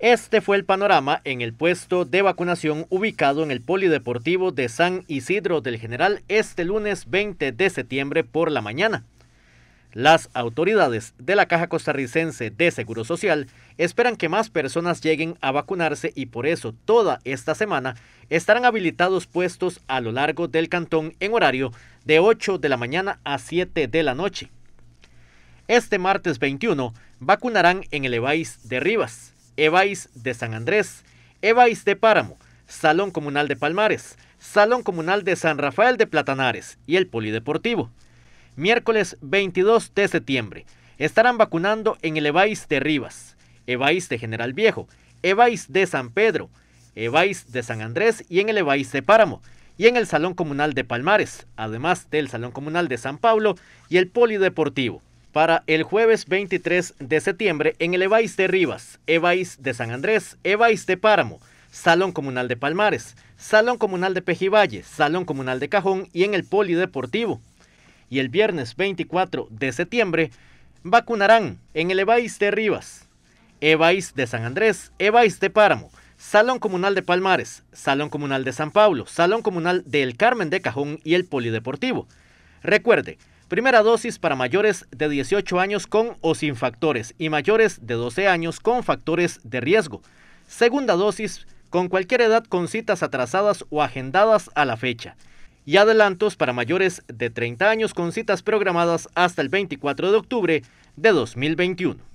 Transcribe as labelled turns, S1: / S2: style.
S1: Este fue el panorama en el puesto de vacunación ubicado en el Polideportivo de San Isidro del General este lunes 20 de septiembre por la mañana. Las autoridades de la Caja Costarricense de Seguro Social esperan que más personas lleguen a vacunarse y por eso toda esta semana estarán habilitados puestos a lo largo del cantón en horario de 8 de la mañana a 7 de la noche. Este martes 21 vacunarán en el Evais de Rivas. Evais de San Andrés, Evais de Páramo, Salón Comunal de Palmares, Salón Comunal de San Rafael de Platanares y el Polideportivo. Miércoles 22 de septiembre estarán vacunando en el Evais de Rivas, Evais de General Viejo, Evais de San Pedro, Evais de San Andrés y en el Evais de Páramo y en el Salón Comunal de Palmares, además del Salón Comunal de San Pablo y el Polideportivo para el jueves 23 de septiembre en el Evais de Rivas, Evais de San Andrés, Evais de Páramo, Salón Comunal de Palmares, Salón Comunal de Pejivalle, Salón Comunal de Cajón y en el Polideportivo. Y el viernes 24 de septiembre vacunarán en el Evais de Rivas, Evais de San Andrés, Evais de Páramo, Salón Comunal de Palmares, Salón Comunal de San Pablo, Salón Comunal del Carmen de Cajón y el Polideportivo. Recuerde, Primera dosis para mayores de 18 años con o sin factores y mayores de 12 años con factores de riesgo. Segunda dosis con cualquier edad con citas atrasadas o agendadas a la fecha. Y adelantos para mayores de 30 años con citas programadas hasta el 24 de octubre de 2021.